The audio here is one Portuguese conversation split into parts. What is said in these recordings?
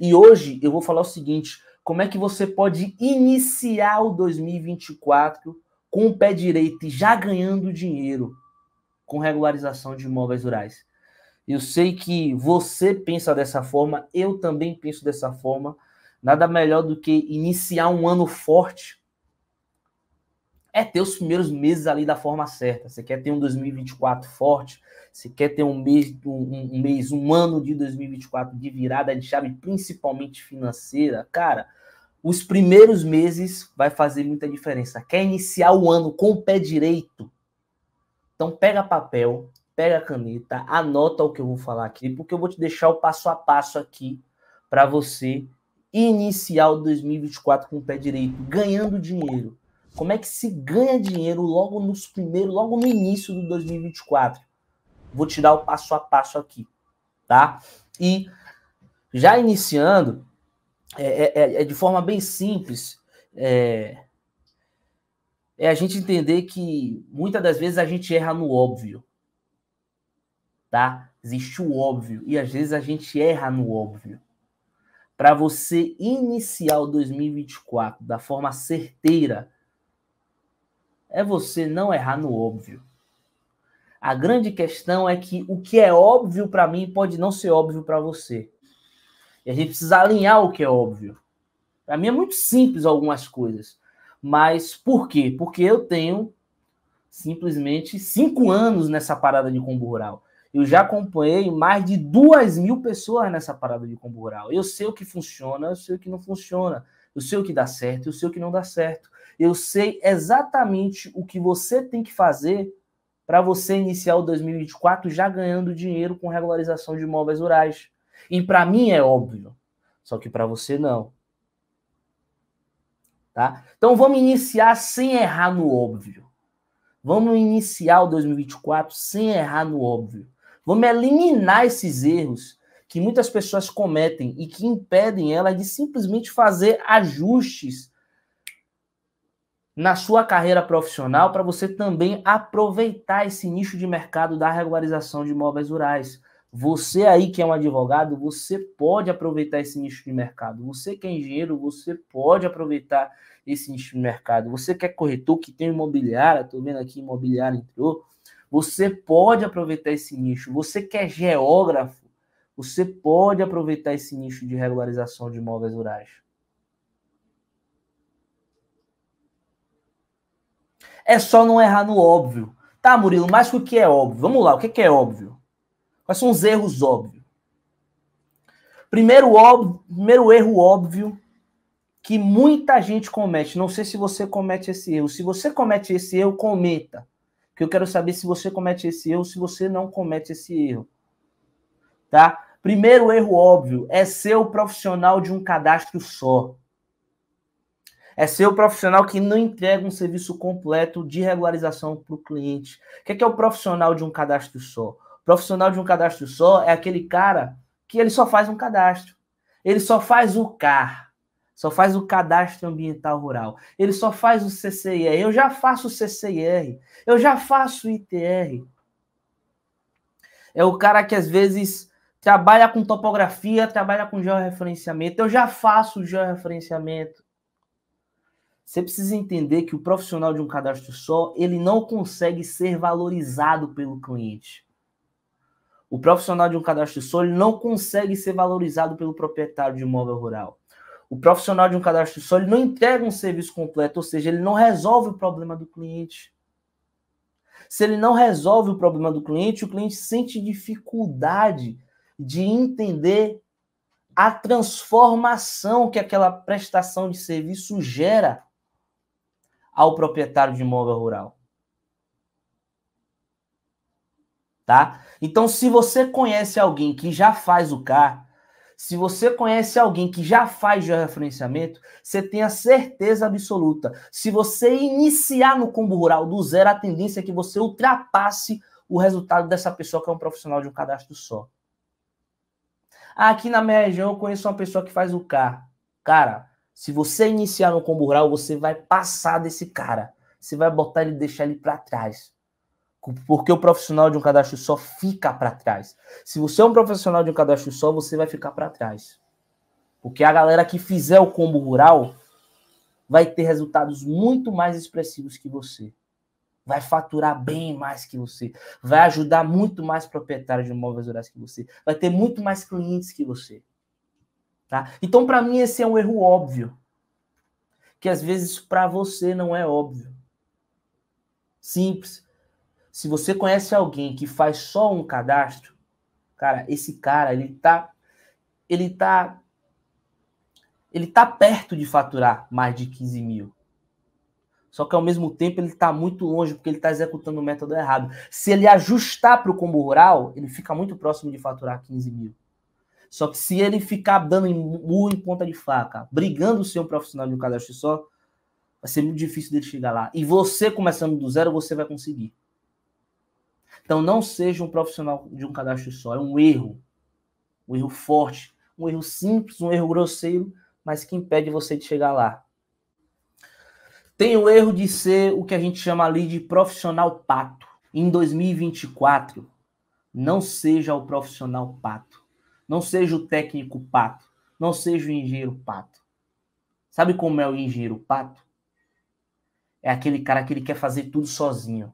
E hoje eu vou falar o seguinte: como é que você pode iniciar o 2024 com o pé direito e já ganhando dinheiro com regularização de imóveis rurais? Eu sei que você pensa dessa forma, eu também penso dessa forma. Nada melhor do que iniciar um ano forte é ter os primeiros meses ali da forma certa. Você quer ter um 2024 forte, você quer ter um mês, um, um, mês, um ano de 2024 de virada de chave, principalmente financeira, cara, os primeiros meses vai fazer muita diferença. Quer iniciar o ano com o pé direito? Então pega papel, pega caneta, anota o que eu vou falar aqui, porque eu vou te deixar o passo a passo aqui para você iniciar o 2024 com o pé direito, ganhando dinheiro como é que se ganha dinheiro logo nos primeiros, logo no início do 2024? Vou te dar o passo a passo aqui, tá? E já iniciando, é, é, é, é de forma bem simples, é, é a gente entender que muitas das vezes a gente erra no óbvio, tá? Existe o óbvio e às vezes a gente erra no óbvio. Para você iniciar o 2024 da forma certeira, é você não errar no óbvio. A grande questão é que o que é óbvio para mim pode não ser óbvio para você. E a gente precisa alinhar o que é óbvio. Para mim é muito simples algumas coisas. Mas por quê? Porque eu tenho simplesmente cinco anos nessa parada de combo rural. Eu já acompanhei mais de duas mil pessoas nessa parada de combo rural. Eu sei o que funciona, eu sei o que não funciona. Eu sei o que dá certo, eu sei o que não dá certo. Eu sei exatamente o que você tem que fazer para você iniciar o 2024 já ganhando dinheiro com regularização de imóveis rurais. E para mim é óbvio, só que para você não. Tá? Então vamos iniciar sem errar no óbvio. Vamos iniciar o 2024 sem errar no óbvio. Vamos eliminar esses erros que muitas pessoas cometem e que impedem ela de simplesmente fazer ajustes na sua carreira profissional para você também aproveitar esse nicho de mercado da regularização de imóveis rurais. Você aí que é um advogado, você pode aproveitar esse nicho de mercado. Você que é engenheiro, você pode aproveitar esse nicho de mercado. Você que é corretor, que tem imobiliária, estou vendo aqui imobiliária entrou, você pode aproveitar esse nicho. Você que é geógrafo, você pode aproveitar esse nicho de regularização de imóveis rurais. É só não errar no óbvio. Tá, Murilo, mas o que é óbvio? Vamos lá, o que é óbvio? Quais são os erros óbvios? Primeiro, óbvio, primeiro erro óbvio que muita gente comete. Não sei se você comete esse erro. Se você comete esse erro, comenta. Que eu quero saber se você comete esse erro, se você não comete esse erro. Tá? Primeiro erro óbvio é ser o profissional de um cadastro só. É ser o profissional que não entrega um serviço completo de regularização para o cliente. O que é, que é o profissional de um cadastro só? O profissional de um cadastro só é aquele cara que ele só faz um cadastro. Ele só faz o CAR, só faz o cadastro ambiental rural. Ele só faz o CCIR. Eu já faço o CCIR, eu já faço o ITR. É o cara que às vezes trabalha com topografia, trabalha com georreferenciamento. Eu já faço o georreferenciamento. Você precisa entender que o profissional de um cadastro só, ele não consegue ser valorizado pelo cliente. O profissional de um cadastro só, ele não consegue ser valorizado pelo proprietário de imóvel rural. O profissional de um cadastro só, ele não entrega um serviço completo, ou seja, ele não resolve o problema do cliente. Se ele não resolve o problema do cliente, o cliente sente dificuldade de entender a transformação que aquela prestação de serviço gera ao proprietário de imóvel rural. Tá? Então, se você conhece alguém que já faz o CAR, se você conhece alguém que já faz georreferenciamento, você tem a certeza absoluta. Se você iniciar no combo rural do zero, a tendência é que você ultrapasse o resultado dessa pessoa que é um profissional de um cadastro só. Aqui na minha região eu conheço uma pessoa que faz o CAR. Cara, se você iniciar no combo rural, você vai passar desse cara. Você vai botar ele, deixar ele para trás. Porque o profissional de um cadastro só fica para trás. Se você é um profissional de um cadastro só, você vai ficar para trás. Porque a galera que fizer o combo rural vai ter resultados muito mais expressivos que você. Vai faturar bem mais que você. Vai ajudar muito mais proprietários de imóveis rurais que você. Vai ter muito mais clientes que você. Tá? Então, para mim, esse é um erro óbvio, que às vezes para você não é óbvio. Simples. Se você conhece alguém que faz só um cadastro, cara, esse cara, ele tá ele tá ele tá perto de faturar mais de 15 mil. Só que ao mesmo tempo ele está muito longe, porque ele está executando o método errado. Se ele ajustar para o combo rural, ele fica muito próximo de faturar 15 mil. Só que se ele ficar dando em murro em ponta de faca, brigando ser um profissional de um cadastro só, vai ser muito difícil dele chegar lá. E você, começando do zero, você vai conseguir. Então não seja um profissional de um cadastro só, é um erro. Um erro forte, um erro simples, um erro grosseiro, mas que impede você de chegar lá. Tem o erro de ser o que a gente chama ali de profissional pato. Em 2024, não seja o profissional pato. Não seja o técnico pato. Não seja o engenheiro pato. Sabe como é o engenheiro pato? É aquele cara que ele quer fazer tudo sozinho.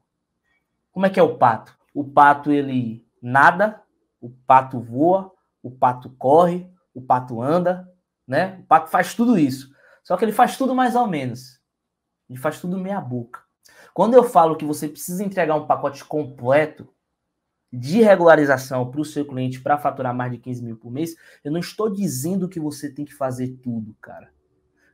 Como é que é o pato? O pato ele nada, o pato voa, o pato corre, o pato anda, né? O pato faz tudo isso. Só que ele faz tudo mais ou menos. Ele faz tudo meia boca. Quando eu falo que você precisa entregar um pacote completo, de regularização para o seu cliente para faturar mais de 15 mil por mês, eu não estou dizendo que você tem que fazer tudo, cara.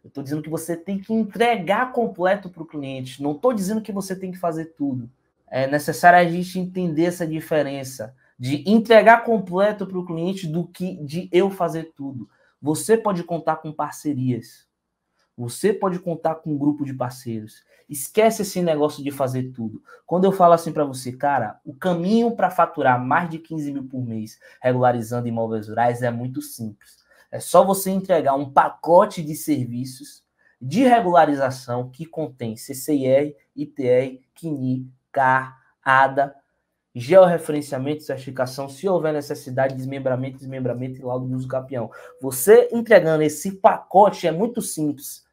Eu estou dizendo que você tem que entregar completo para o cliente. Não estou dizendo que você tem que fazer tudo. É necessário a gente entender essa diferença de entregar completo para o cliente do que de eu fazer tudo. Você pode contar com parcerias. Você pode contar com um grupo de parceiros. Esquece esse negócio de fazer tudo. Quando eu falo assim para você, cara, o caminho para faturar mais de 15 mil por mês regularizando imóveis rurais é muito simples. É só você entregar um pacote de serviços de regularização que contém CCIR, ITR, CNI, CAR, ADA, georreferenciamento, certificação, se houver necessidade, desmembramento, desmembramento e laudo de uso campeão. Você entregando esse pacote é muito simples.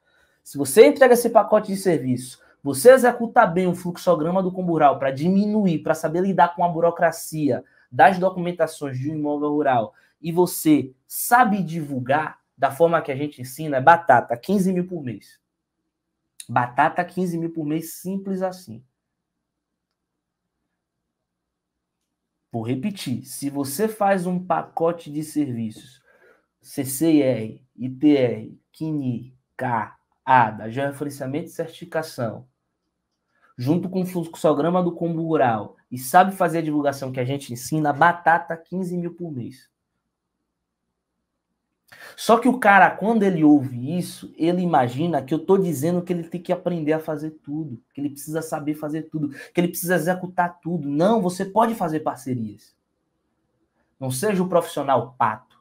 Se você entrega esse pacote de serviço, você executa bem o fluxograma do Combural para diminuir, para saber lidar com a burocracia das documentações de um imóvel rural e você sabe divulgar da forma que a gente ensina, é batata, 15 mil por mês. Batata, 15 mil por mês, simples assim. Vou repetir: se você faz um pacote de serviços CCIR, ITR, KINI, K, ADA, georreferenciamento é e certificação, junto com o fluxograma do combo rural e sabe fazer a divulgação que a gente ensina, batata 15 mil por mês. Só que o cara, quando ele ouve isso, ele imagina que eu estou dizendo que ele tem que aprender a fazer tudo, que ele precisa saber fazer tudo, que ele precisa executar tudo. Não, você pode fazer parcerias. Não seja o profissional pato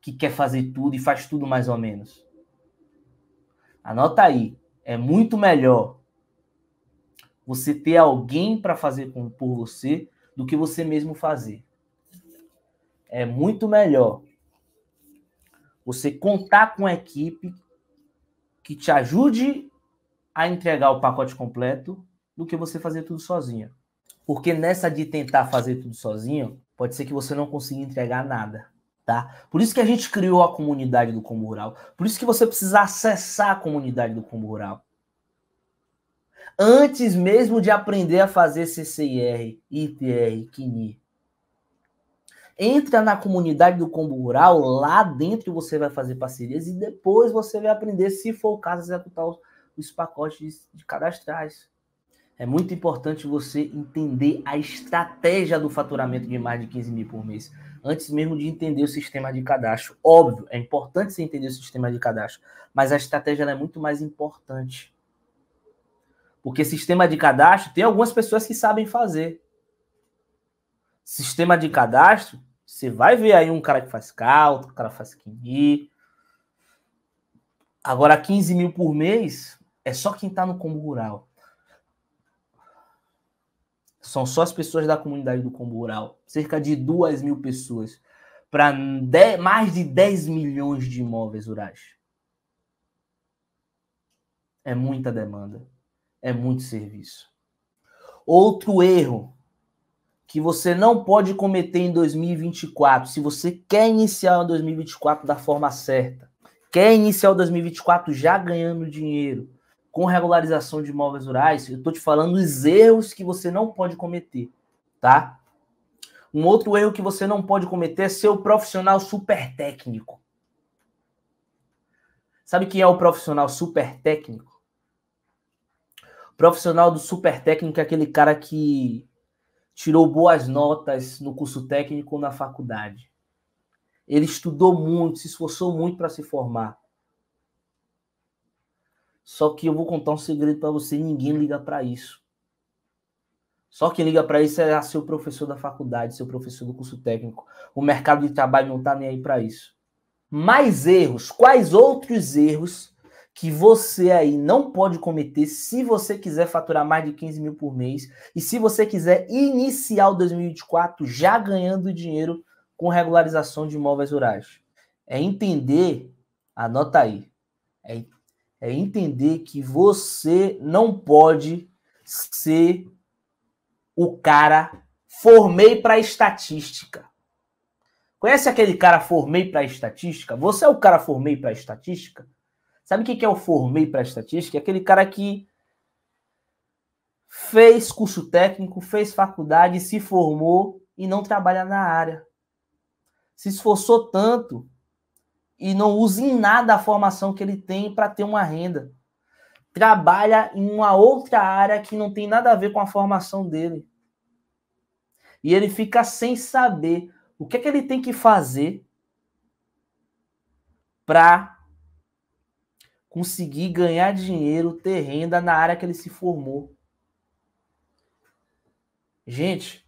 que quer fazer tudo e faz tudo mais ou menos. Anota aí, é muito melhor você ter alguém para fazer por você do que você mesmo fazer. É muito melhor você contar com a equipe que te ajude a entregar o pacote completo do que você fazer tudo sozinho. Porque nessa de tentar fazer tudo sozinho, pode ser que você não consiga entregar nada. Tá? Por isso que a gente criou a comunidade do Combo Rural. Por isso que você precisa acessar a comunidade do Combo Rural. Antes mesmo de aprender a fazer CCIR, IPR, KNI entra na comunidade do Combo Rural, lá dentro você vai fazer parcerias e depois você vai aprender, se for o caso, executar os, os pacotes de, de cadastrais. É muito importante você entender a estratégia do faturamento de mais de 15 mil por mês, antes mesmo de entender o sistema de cadastro. Óbvio, é importante você entender o sistema de cadastro, mas a estratégia é muito mais importante. Porque sistema de cadastro tem algumas pessoas que sabem fazer. Sistema de cadastro você vai ver aí um cara que faz caldo, outro cara faz quini. Agora, 15 mil por mês é só quem está no combo rural. São só as pessoas da comunidade do combo rural. Cerca de 2 mil pessoas. Para mais de 10 milhões de imóveis rurais. É muita demanda. É muito serviço. Outro erro que você não pode cometer em 2024, se você quer iniciar o 2024 da forma certa, quer iniciar o 2024 já ganhando dinheiro, com regularização de imóveis rurais, eu estou te falando os erros que você não pode cometer, tá? Um outro erro que você não pode cometer é ser o profissional super técnico. Sabe quem é o profissional super técnico? O profissional do super técnico é aquele cara que tirou boas notas no curso técnico ou na faculdade. Ele estudou muito, se esforçou muito para se formar. Só que eu vou contar um segredo para você: ninguém liga para isso. Só quem liga para isso é seu professor da faculdade, seu professor do curso técnico. O mercado de trabalho não está nem aí para isso. Mais erros. Quais outros erros que você aí não pode cometer se você quiser faturar mais de 15 mil por mês e se você quiser iniciar o 2024 já ganhando dinheiro com regularização de imóveis rurais. É entender, anota aí, é, é entender que você não pode ser o cara formei para estatística. Conhece aquele cara formei para estatística? Você é o cara formei para estatística? Sabe o que, que o formei para estatística? É aquele cara que fez curso técnico, fez faculdade, se formou e não trabalha na área. Se esforçou tanto e não usa em nada a formação que ele tem para ter uma renda. Trabalha em uma outra área que não tem nada a ver com a formação dele. E ele fica sem saber o que é que ele tem que fazer para conseguir ganhar dinheiro, ter renda na área que ele se formou. Gente,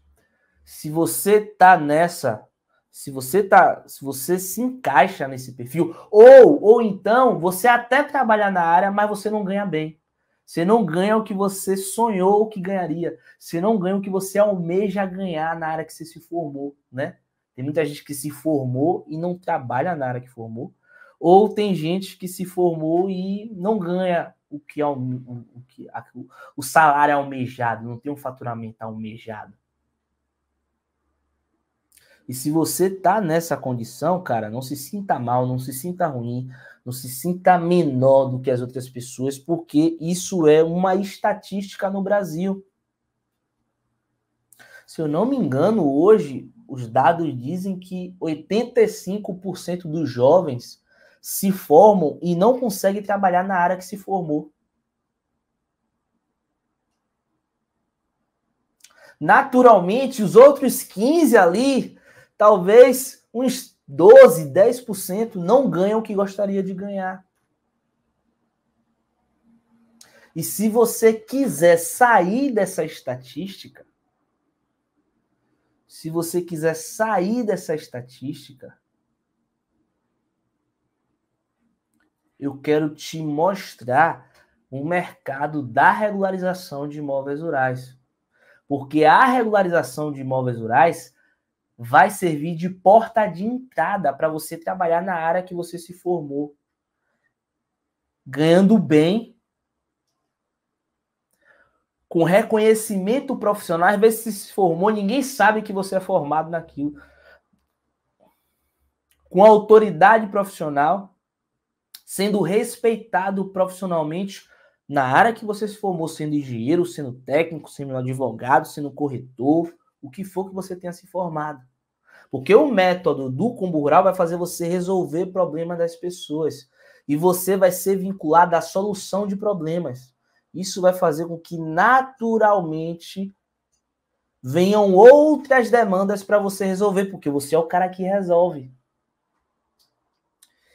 se você tá nessa, se você tá, se você se encaixa nesse perfil, ou ou então você até trabalha na área, mas você não ganha bem. Você não ganha o que você sonhou que ganharia. Você não ganha o que você almeja ganhar na área que você se formou, né? Tem muita gente que se formou e não trabalha na área que formou, ou tem gente que se formou e não ganha o que, é o, que o salário almejado, não tem um faturamento almejado. E se você tá nessa condição, cara, não se sinta mal, não se sinta ruim, não se sinta menor do que as outras pessoas, porque isso é uma estatística no Brasil. Se eu não me engano, hoje os dados dizem que 85% dos jovens se formam e não conseguem trabalhar na área que se formou. Naturalmente, os outros 15 ali, talvez uns 12, 10% não ganham o que gostaria de ganhar. E se você quiser sair dessa estatística, se você quiser sair dessa estatística, eu quero te mostrar o mercado da regularização de imóveis rurais. Porque a regularização de imóveis rurais vai servir de porta de entrada para você trabalhar na área que você se formou, ganhando bem, com reconhecimento profissional. Às vezes você se formou, ninguém sabe que você é formado naquilo, com autoridade profissional sendo respeitado profissionalmente na área que você se formou, sendo engenheiro, sendo técnico, sendo advogado, sendo corretor, o que for que você tenha se formado. Porque o método do combo vai fazer você resolver problemas das pessoas. E você vai ser vinculado à solução de problemas. Isso vai fazer com que naturalmente venham outras demandas para você resolver, porque você é o cara que resolve.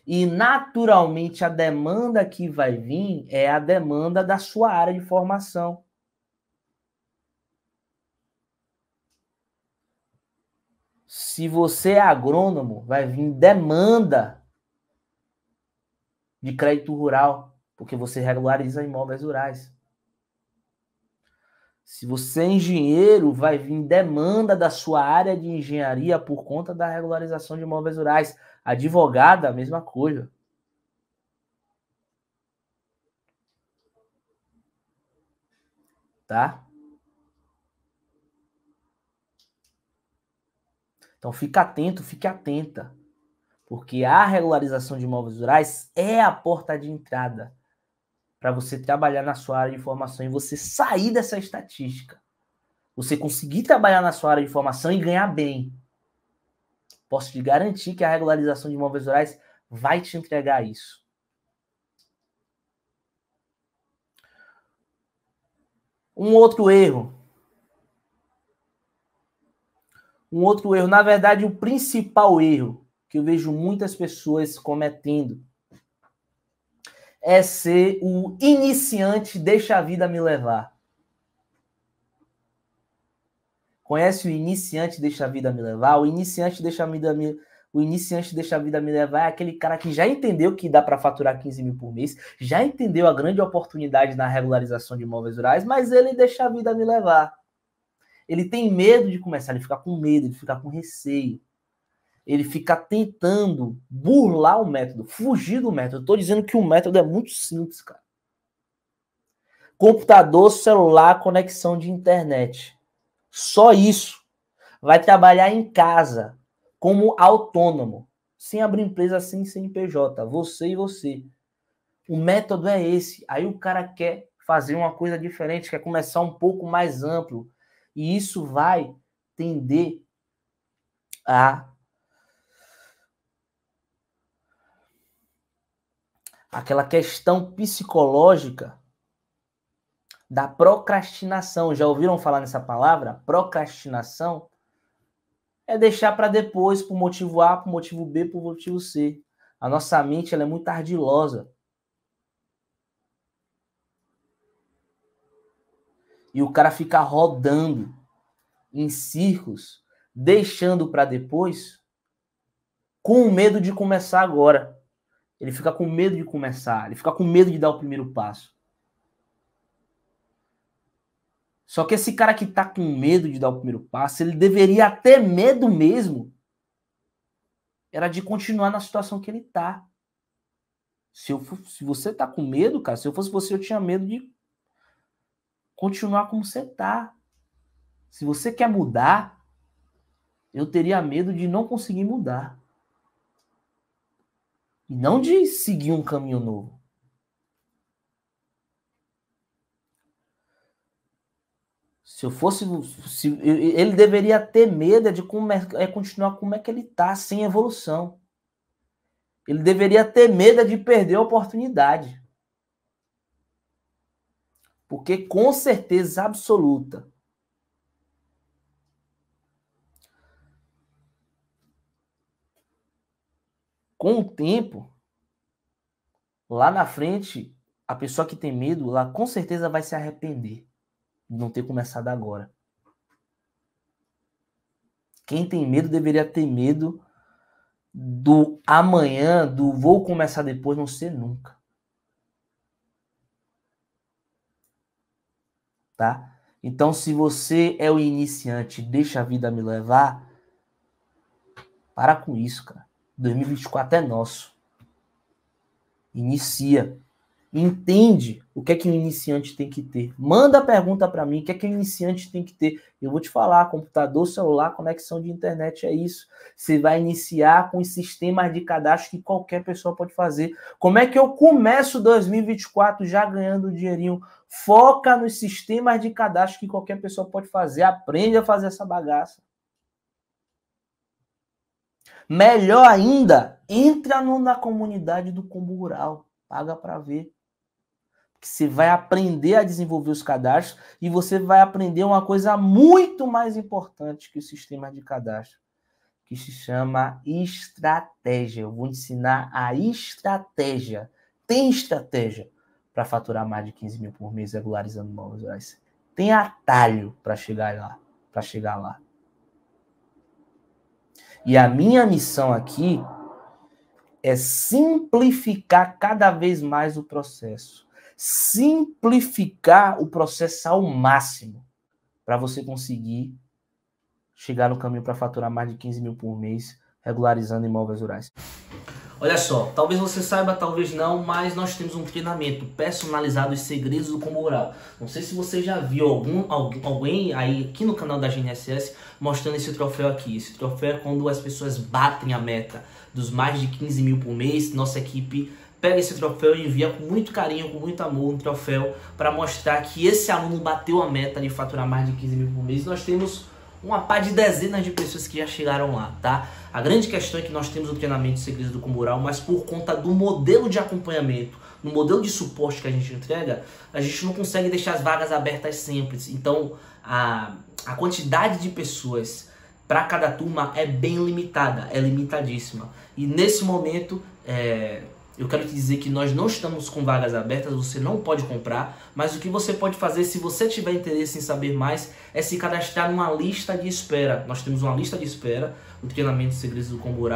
E naturalmente a demanda que vai vir é a demanda da sua área de formação. Se você é agrônomo, vai vir demanda de crédito rural, porque você regulariza imóveis rurais. Se você é engenheiro, vai vir demanda da sua área de engenharia por conta da regularização de imóveis rurais. Advogada, a mesma coisa. Tá? Então fica atento, fique atenta. Porque a regularização de imóveis rurais é a porta de entrada para você trabalhar na sua área de formação e você sair dessa estatística. Você conseguir trabalhar na sua área de formação e ganhar bem. Posso te garantir que a regularização de imóveis rurais vai te entregar isso. Um outro erro. Um outro erro, na verdade, o principal erro que eu vejo muitas pessoas cometendo é ser o iniciante deixa a vida me levar. Conhece o iniciante deixa a vida me levar? O iniciante deixa a vida me o iniciante deixa a vida me levar é aquele cara que já entendeu que dá para faturar 15 mil por mês, já entendeu a grande oportunidade na regularização de imóveis rurais, mas ele deixa a vida me levar. Ele tem medo de começar, ele fica com medo, ele fica com receio. Ele fica tentando burlar o método, fugir do método. Eu estou dizendo que o método é muito simples, cara. Computador, celular, conexão de internet. Só isso. Vai trabalhar em casa, como autônomo, sem abrir empresa, sem CNPJ, você e você. O método é esse. Aí o cara quer fazer uma coisa diferente, quer começar um pouco mais amplo. E isso vai tender a aquela questão psicológica da procrastinação. Já ouviram falar nessa palavra? Procrastinação é deixar para depois, por motivo A, por motivo B, por motivo C. A nossa mente ela é muito ardilosa. E o cara fica rodando em círculos, deixando para depois, com medo de começar agora. Ele fica com medo de começar, ele fica com medo de dar o primeiro passo. Só que esse cara que tá com medo de dar o primeiro passo, ele deveria ter medo mesmo. Era de continuar na situação que ele tá. Se, eu, se você tá com medo, cara, se eu fosse você, eu tinha medo de continuar como você tá. Se você quer mudar, eu teria medo de não conseguir mudar. E não de seguir um caminho novo. Se eu fosse. Se, ele deveria ter medo é de como é, é continuar como é que ele está, sem evolução. Ele deveria ter medo é de perder a oportunidade. Porque com certeza absoluta. Com o tempo, lá na frente, a pessoa que tem medo, lá com certeza vai se arrepender não ter começado agora. Quem tem medo deveria ter medo do amanhã, do vou começar depois, não ser nunca. Tá? Então, se você é o iniciante, deixa a vida me levar, para com isso, cara. 2024 é nosso. Inicia entende o que é que o iniciante tem que ter. Manda a pergunta para mim, o que é que o iniciante tem que ter? Eu vou te falar, computador, celular, conexão de internet é isso. Você vai iniciar com os sistemas de cadastro que qualquer pessoa pode fazer. Como é que eu começo 2024 já ganhando dinheirinho? Foca nos sistemas de cadastro que qualquer pessoa pode fazer. Aprende a fazer essa bagaça. Melhor ainda, entra no, na comunidade do Combo Rural. Paga para ver que você vai aprender a desenvolver os cadastros e você vai aprender uma coisa muito mais importante que o sistema de cadastro, que se chama estratégia. Eu vou ensinar a estratégia. Tem estratégia para faturar mais de 15 mil por mês regularizando novos rurais. Tem atalho para chegar lá, para chegar lá. E a minha missão aqui é simplificar cada vez mais o processo simplificar o processo ao máximo para você conseguir chegar no caminho para faturar mais de 15 mil por mês regularizando imóveis rurais. Olha só, talvez você saiba, talvez não, mas nós temos um treinamento personalizado e segredos do combo rural. Não sei se você já viu algum, alguém aí aqui no canal da GNSS mostrando esse troféu aqui. Esse troféu é quando as pessoas batem a meta dos mais de 15 mil por mês. Nossa equipe pega esse troféu e envia com muito carinho, com muito amor, um troféu para mostrar que esse aluno bateu a meta de faturar mais de 15 mil por mês. Nós temos uma pá de dezenas de pessoas que já chegaram lá, tá? A grande questão é que nós temos o treinamento Segredos do Cumbural, mas por conta do modelo de acompanhamento, no modelo de suporte que a gente entrega, a gente não consegue deixar as vagas abertas sempre. Então, a, a quantidade de pessoas para cada turma é bem limitada, é limitadíssima. E nesse momento, é, eu quero te dizer que nós não estamos com vagas abertas, você não pode comprar, mas o que você pode fazer, se você tiver interesse em saber mais, é se cadastrar numa lista de espera. Nós temos uma lista de espera do treinamento de segredos do combo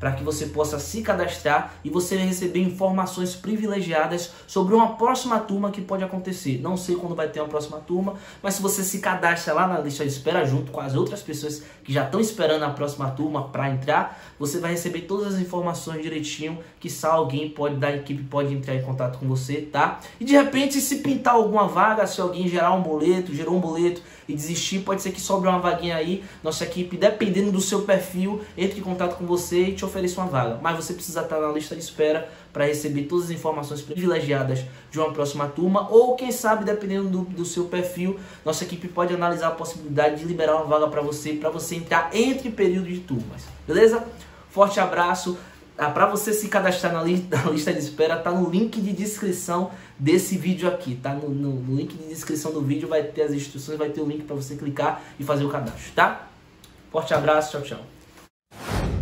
para que você possa se cadastrar e você receber informações privilegiadas sobre uma próxima turma que pode acontecer. Não sei quando vai ter uma próxima turma, mas se você se cadastra lá na lista de espera junto com as outras pessoas que já estão esperando a próxima turma para entrar, você vai receber todas as informações direitinho que só alguém pode da equipe pode entrar em contato com você, tá? E de repente se pintar tentar alguma vaga, se alguém gerar um boleto, gerou um boleto e desistir, pode ser que sobre uma vaguinha aí, nossa equipe, dependendo do seu perfil, entre em contato com você e te ofereça uma vaga. Mas você precisa estar na lista de espera para receber todas as informações privilegiadas de uma próxima turma, ou quem sabe, dependendo do, do seu perfil, nossa equipe pode analisar a possibilidade de liberar uma vaga para você, para você entrar entre período de turmas, beleza? Forte abraço. Ah, para você se cadastrar na lista, na lista de espera, tá no link de descrição desse vídeo aqui, tá? No, no, no link de descrição do vídeo vai ter as instruções, vai ter o link para você clicar e fazer o cadastro, tá? Forte abraço, tchau, tchau.